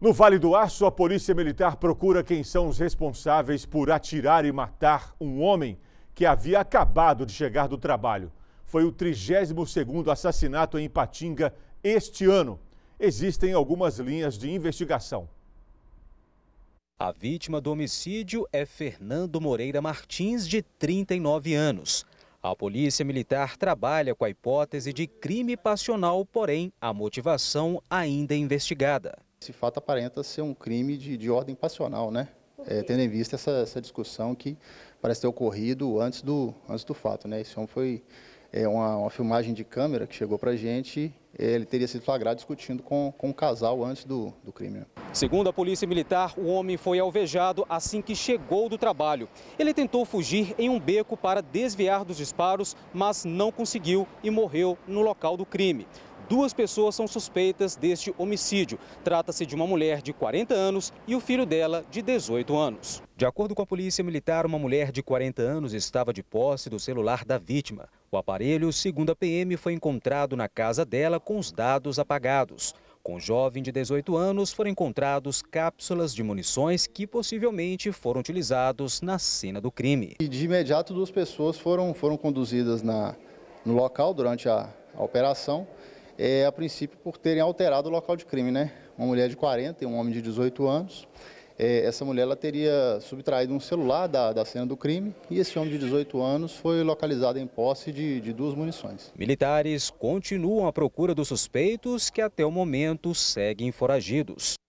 No Vale do Aço, a polícia militar procura quem são os responsáveis por atirar e matar um homem que havia acabado de chegar do trabalho. Foi o 32º assassinato em Patinga este ano. Existem algumas linhas de investigação. A vítima do homicídio é Fernando Moreira Martins, de 39 anos. A polícia militar trabalha com a hipótese de crime passional, porém a motivação ainda é investigada. Esse fato aparenta ser um crime de, de ordem passional, né? É, tendo em vista essa, essa, discussão que parece ter ocorrido antes do, antes do fato, né? Esse homem foi é, uma, uma filmagem de câmera que chegou para a gente, é, ele teria sido flagrado discutindo com, com um casal antes do, do crime. Segundo a polícia militar, o homem foi alvejado assim que chegou do trabalho. Ele tentou fugir em um beco para desviar dos disparos, mas não conseguiu e morreu no local do crime. Duas pessoas são suspeitas deste homicídio. Trata-se de uma mulher de 40 anos e o filho dela de 18 anos. De acordo com a Polícia Militar, uma mulher de 40 anos estava de posse do celular da vítima. O aparelho, segundo a PM, foi encontrado na casa dela com os dados apagados. Com o jovem de 18 anos, foram encontrados cápsulas de munições que possivelmente foram utilizados na cena do crime. E de imediato, duas pessoas foram, foram conduzidas na, no local durante a, a operação é, a princípio por terem alterado o local de crime, né? Uma mulher de 40 e um homem de 18 anos. É, essa mulher ela teria subtraído um celular da, da cena do crime e esse homem de 18 anos foi localizado em posse de, de duas munições. Militares continuam à procura dos suspeitos que até o momento seguem foragidos.